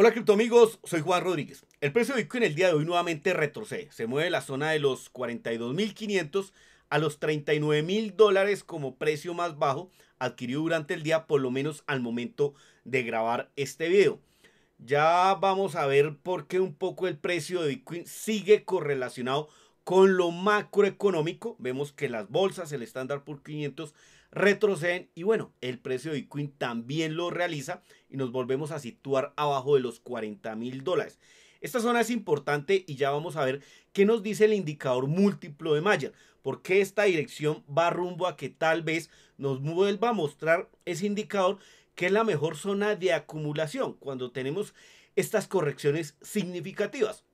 Hola cripto amigos, soy Juan Rodríguez. El precio de Bitcoin el día de hoy nuevamente retrocede. Se mueve la zona de los 42.500 a los 39.000 dólares como precio más bajo adquirido durante el día, por lo menos al momento de grabar este video. Ya vamos a ver por qué un poco el precio de Bitcoin sigue correlacionado con lo macroeconómico. Vemos que las bolsas, el estándar por 500 retroceden y bueno, el precio de Bitcoin también lo realiza y nos volvemos a situar abajo de los 40 mil dólares. Esta zona es importante y ya vamos a ver qué nos dice el indicador múltiplo de Mayer, porque esta dirección va rumbo a que tal vez nos vuelva a mostrar ese indicador que es la mejor zona de acumulación cuando tenemos estas correcciones significativas.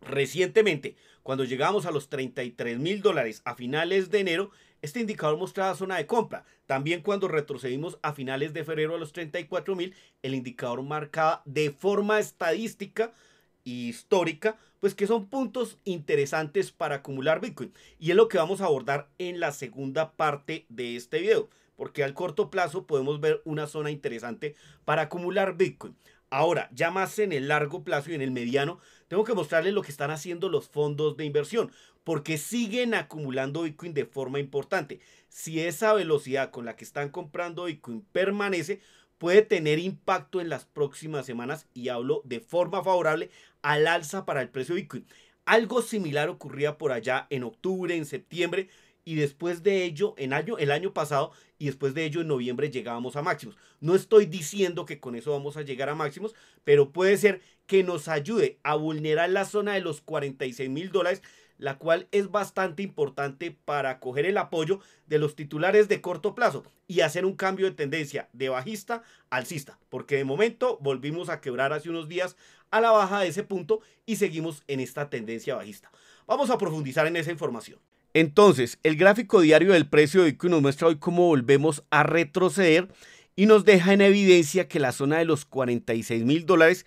Recientemente, cuando llegamos a los 33 mil dólares a finales de enero, este indicador mostraba zona de compra. También cuando retrocedimos a finales de febrero a los 34 mil, el indicador marcaba de forma estadística y e histórica, pues que son puntos interesantes para acumular Bitcoin. Y es lo que vamos a abordar en la segunda parte de este video, porque al corto plazo podemos ver una zona interesante para acumular Bitcoin. Ahora, ya más en el largo plazo y en el mediano, tengo que mostrarles lo que están haciendo los fondos de inversión porque siguen acumulando Bitcoin de forma importante. Si esa velocidad con la que están comprando Bitcoin permanece, puede tener impacto en las próximas semanas y hablo de forma favorable al alza para el precio de Bitcoin. Algo similar ocurría por allá en octubre, en septiembre y después de ello, en año, el año pasado y después de ello en noviembre llegábamos a máximos. No estoy diciendo que con eso vamos a llegar a máximos, pero puede ser que nos ayude a vulnerar la zona de los 46 mil dólares la cual es bastante importante para coger el apoyo de los titulares de corto plazo y hacer un cambio de tendencia de bajista a alcista, porque de momento volvimos a quebrar hace unos días a la baja de ese punto y seguimos en esta tendencia bajista. Vamos a profundizar en esa información. Entonces, el gráfico diario del precio de Bitcoin nos muestra hoy cómo volvemos a retroceder y nos deja en evidencia que la zona de los 46 mil dólares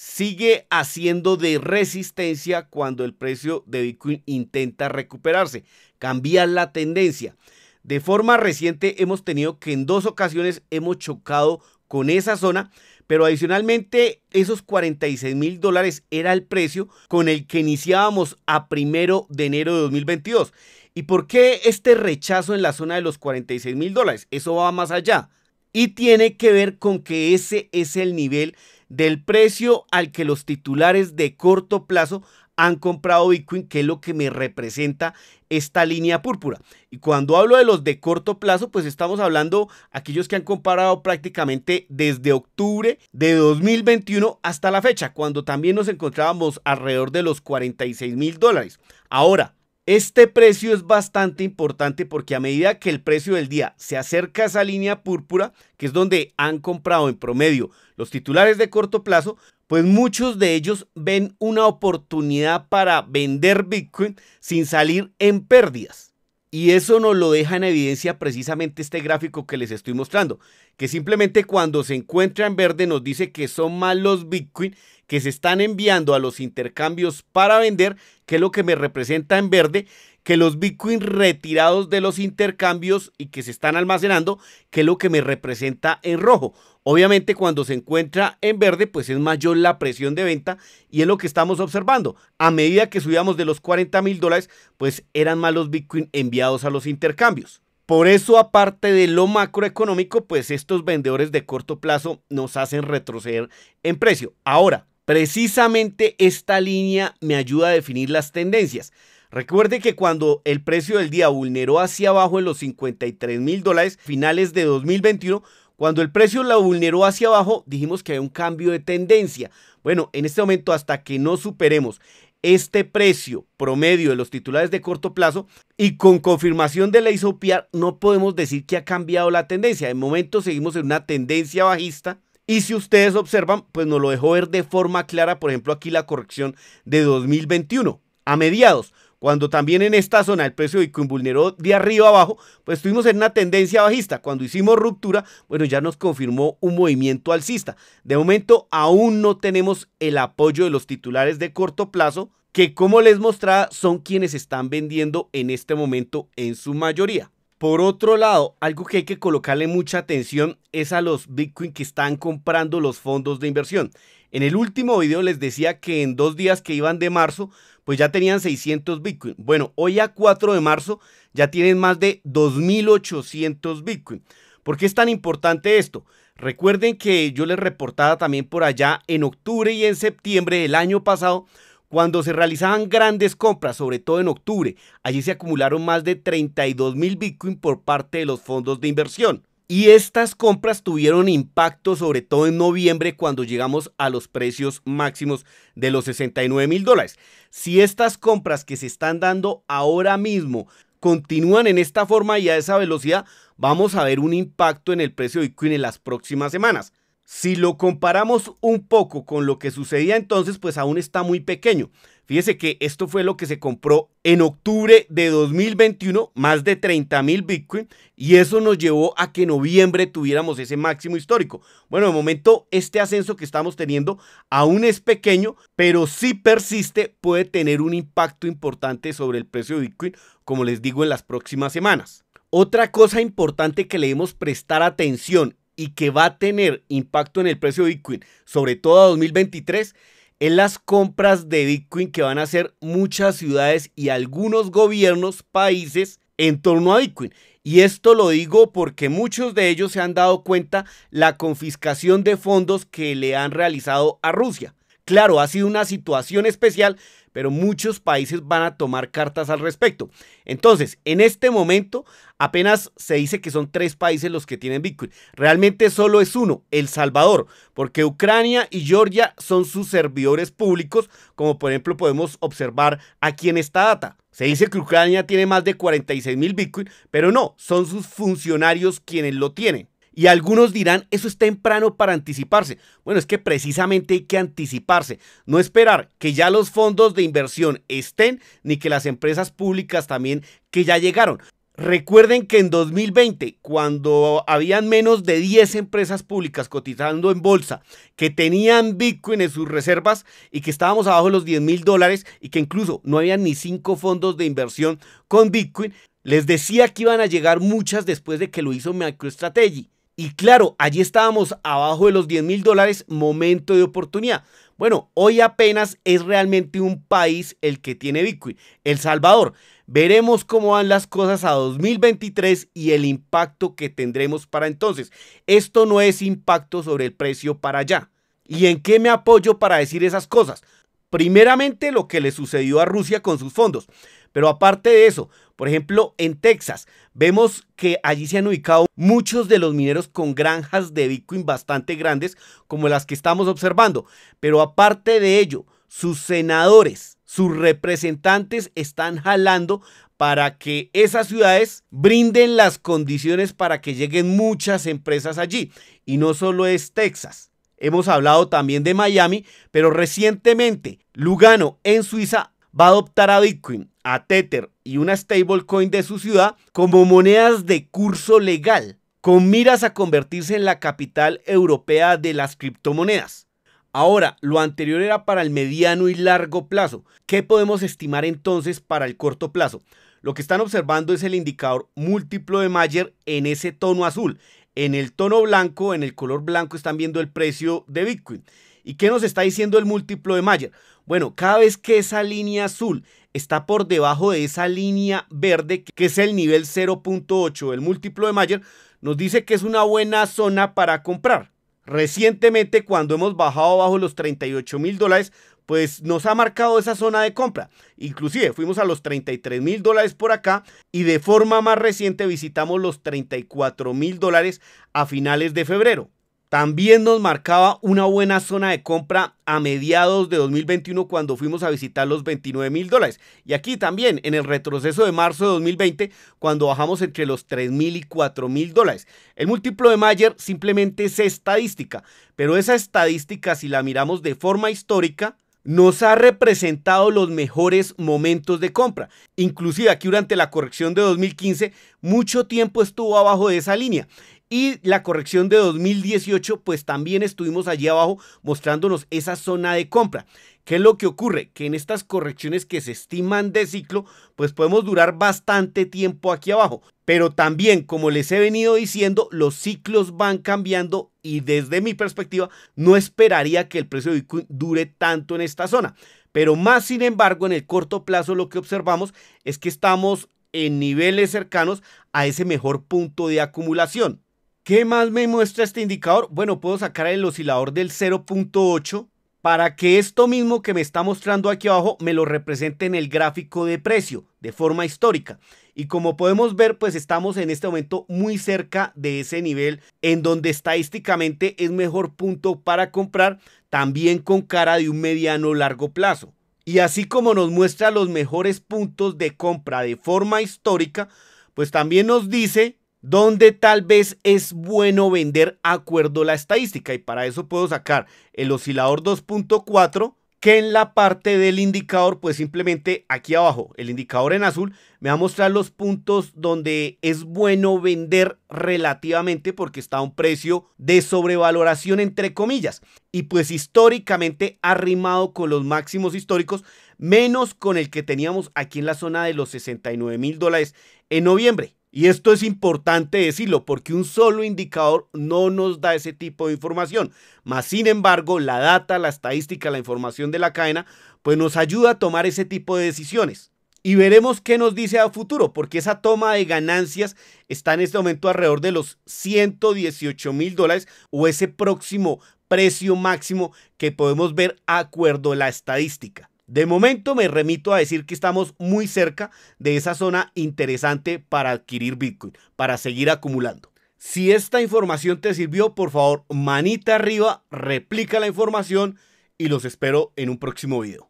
sigue haciendo de resistencia cuando el precio de Bitcoin intenta recuperarse. Cambia la tendencia. De forma reciente hemos tenido que en dos ocasiones hemos chocado con esa zona, pero adicionalmente esos 46 mil dólares era el precio con el que iniciábamos a primero de enero de 2022. ¿Y por qué este rechazo en la zona de los 46 mil dólares? Eso va más allá. Y tiene que ver con que ese es el nivel del precio al que los titulares de corto plazo han comprado Bitcoin, que es lo que me representa esta línea púrpura. Y cuando hablo de los de corto plazo, pues estamos hablando aquellos que han comprado prácticamente desde octubre de 2021 hasta la fecha, cuando también nos encontrábamos alrededor de los 46 mil dólares. Ahora, este precio es bastante importante porque a medida que el precio del día se acerca a esa línea púrpura, que es donde han comprado en promedio los titulares de corto plazo, pues muchos de ellos ven una oportunidad para vender Bitcoin sin salir en pérdidas. Y eso nos lo deja en evidencia precisamente este gráfico que les estoy mostrando, que simplemente cuando se encuentra en verde nos dice que son malos Bitcoin que se están enviando a los intercambios para vender, que es lo que me representa en verde, que los Bitcoins retirados de los intercambios y que se están almacenando, que es lo que me representa en rojo. Obviamente cuando se encuentra en verde, pues es mayor la presión de venta y es lo que estamos observando. A medida que subíamos de los 40 mil dólares, pues eran más los Bitcoin enviados a los intercambios. Por eso, aparte de lo macroeconómico, pues estos vendedores de corto plazo nos hacen retroceder en precio. Ahora, precisamente esta línea me ayuda a definir las tendencias. Recuerde que cuando el precio del día vulneró hacia abajo en los 53 mil dólares finales de 2021, cuando el precio la vulneró hacia abajo, dijimos que hay un cambio de tendencia. Bueno, en este momento, hasta que no superemos este precio promedio de los titulares de corto plazo y con confirmación de la ISOPIAR, no podemos decir que ha cambiado la tendencia. De momento seguimos en una tendencia bajista. Y si ustedes observan, pues nos lo dejó ver de forma clara, por ejemplo, aquí la corrección de 2021 a mediados. Cuando también en esta zona el precio de Bitcoin vulneró de arriba abajo, pues estuvimos en una tendencia bajista. Cuando hicimos ruptura, bueno, ya nos confirmó un movimiento alcista. De momento aún no tenemos el apoyo de los titulares de corto plazo, que como les mostraba son quienes están vendiendo en este momento en su mayoría. Por otro lado, algo que hay que colocarle mucha atención es a los Bitcoin que están comprando los fondos de inversión. En el último video les decía que en dos días que iban de marzo, pues ya tenían 600 Bitcoin. Bueno, hoy a 4 de marzo ya tienen más de 2.800 Bitcoin. ¿Por qué es tan importante esto? Recuerden que yo les reportaba también por allá en octubre y en septiembre del año pasado, cuando se realizaban grandes compras, sobre todo en octubre. Allí se acumularon más de 32,000 mil Bitcoin por parte de los fondos de inversión. Y estas compras tuvieron impacto sobre todo en noviembre cuando llegamos a los precios máximos de los 69 mil dólares. Si estas compras que se están dando ahora mismo continúan en esta forma y a esa velocidad, vamos a ver un impacto en el precio de Bitcoin en las próximas semanas. Si lo comparamos un poco con lo que sucedía entonces, pues aún está muy pequeño. Fíjese que esto fue lo que se compró en octubre de 2021, más de 30 mil Bitcoin, y eso nos llevó a que en noviembre tuviéramos ese máximo histórico. Bueno, de momento este ascenso que estamos teniendo aún es pequeño, pero si persiste puede tener un impacto importante sobre el precio de Bitcoin, como les digo en las próximas semanas. Otra cosa importante que le debemos prestar atención y que va a tener impacto en el precio de Bitcoin, sobre todo a 2023, en las compras de Bitcoin que van a hacer muchas ciudades y algunos gobiernos, países en torno a Bitcoin. Y esto lo digo porque muchos de ellos se han dado cuenta la confiscación de fondos que le han realizado a Rusia. Claro, ha sido una situación especial, pero muchos países van a tomar cartas al respecto. Entonces, en este momento apenas se dice que son tres países los que tienen Bitcoin. Realmente solo es uno, El Salvador, porque Ucrania y Georgia son sus servidores públicos, como por ejemplo podemos observar aquí en esta data. Se dice que Ucrania tiene más de 46 mil Bitcoin, pero no, son sus funcionarios quienes lo tienen. Y algunos dirán, eso es temprano para anticiparse. Bueno, es que precisamente hay que anticiparse, no esperar que ya los fondos de inversión estén, ni que las empresas públicas también que ya llegaron. Recuerden que en 2020, cuando habían menos de 10 empresas públicas cotizando en bolsa, que tenían Bitcoin en sus reservas y que estábamos abajo de los 10 mil dólares y que incluso no había ni 5 fondos de inversión con Bitcoin, les decía que iban a llegar muchas después de que lo hizo MicroStrategy. Y claro, allí estábamos abajo de los 10 mil dólares, momento de oportunidad. Bueno, hoy apenas es realmente un país el que tiene Bitcoin, El Salvador. Veremos cómo van las cosas a 2023 y el impacto que tendremos para entonces. Esto no es impacto sobre el precio para allá. ¿Y en qué me apoyo para decir esas cosas? Primeramente lo que le sucedió a Rusia con sus fondos. Pero aparte de eso, por ejemplo, en Texas vemos que allí se han ubicado muchos de los mineros con granjas de Bitcoin bastante grandes como las que estamos observando. Pero aparte de ello, sus senadores, sus representantes están jalando para que esas ciudades brinden las condiciones para que lleguen muchas empresas allí. Y no solo es Texas. Hemos hablado también de Miami, pero recientemente Lugano en Suiza va a adoptar a Bitcoin, a Tether y una stablecoin de su ciudad como monedas de curso legal, con miras a convertirse en la capital europea de las criptomonedas. Ahora, lo anterior era para el mediano y largo plazo. ¿Qué podemos estimar entonces para el corto plazo? Lo que están observando es el indicador múltiplo de Mayer en ese tono azul. En el tono blanco, en el color blanco, están viendo el precio de Bitcoin. ¿Y qué nos está diciendo el múltiplo de Mayer? Bueno, cada vez que esa línea azul está por debajo de esa línea verde, que es el nivel 0.8 del múltiplo de Mayer, nos dice que es una buena zona para comprar. Recientemente, cuando hemos bajado bajo los 38 mil dólares, pues nos ha marcado esa zona de compra. Inclusive fuimos a los 33 mil dólares por acá y de forma más reciente visitamos los 34 mil dólares a finales de febrero. También nos marcaba una buena zona de compra a mediados de 2021 cuando fuimos a visitar los 29 mil dólares. Y aquí también en el retroceso de marzo de 2020 cuando bajamos entre los 3 mil y 4 mil dólares. El múltiplo de Mayer simplemente es estadística, pero esa estadística si la miramos de forma histórica nos ha representado los mejores momentos de compra. Inclusive aquí durante la corrección de 2015 mucho tiempo estuvo abajo de esa línea y la corrección de 2018, pues también estuvimos allí abajo mostrándonos esa zona de compra. ¿Qué es lo que ocurre? Que en estas correcciones que se estiman de ciclo, pues podemos durar bastante tiempo aquí abajo. Pero también, como les he venido diciendo, los ciclos van cambiando y desde mi perspectiva no esperaría que el precio de Bitcoin dure tanto en esta zona. Pero más sin embargo, en el corto plazo lo que observamos es que estamos en niveles cercanos a ese mejor punto de acumulación. ¿Qué más me muestra este indicador? Bueno, puedo sacar el oscilador del 0.8 para que esto mismo que me está mostrando aquí abajo me lo represente en el gráfico de precio de forma histórica. Y como podemos ver, pues estamos en este momento muy cerca de ese nivel en donde estadísticamente es mejor punto para comprar también con cara de un mediano largo plazo. Y así como nos muestra los mejores puntos de compra de forma histórica, pues también nos dice donde tal vez es bueno vender acuerdo a la estadística y para eso puedo sacar el oscilador 2.4 que en la parte del indicador, pues simplemente aquí abajo, el indicador en azul, me va a mostrar los puntos donde es bueno vender relativamente porque está a un precio de sobrevaloración entre comillas. Y pues históricamente arrimado con los máximos históricos, menos con el que teníamos aquí en la zona de los 69 mil dólares en noviembre. Y esto es importante decirlo porque un solo indicador no nos da ese tipo de información. Más sin embargo, la data, la estadística, la información de la cadena, pues nos ayuda a tomar ese tipo de decisiones. Y veremos qué nos dice a futuro, porque esa toma de ganancias está en este momento alrededor de los 118 mil dólares o ese próximo precio máximo que podemos ver acuerdo a la estadística. De momento me remito a decir que estamos muy cerca de esa zona interesante para adquirir Bitcoin, para seguir acumulando. Si esta información te sirvió, por favor, manita arriba, replica la información y los espero en un próximo video.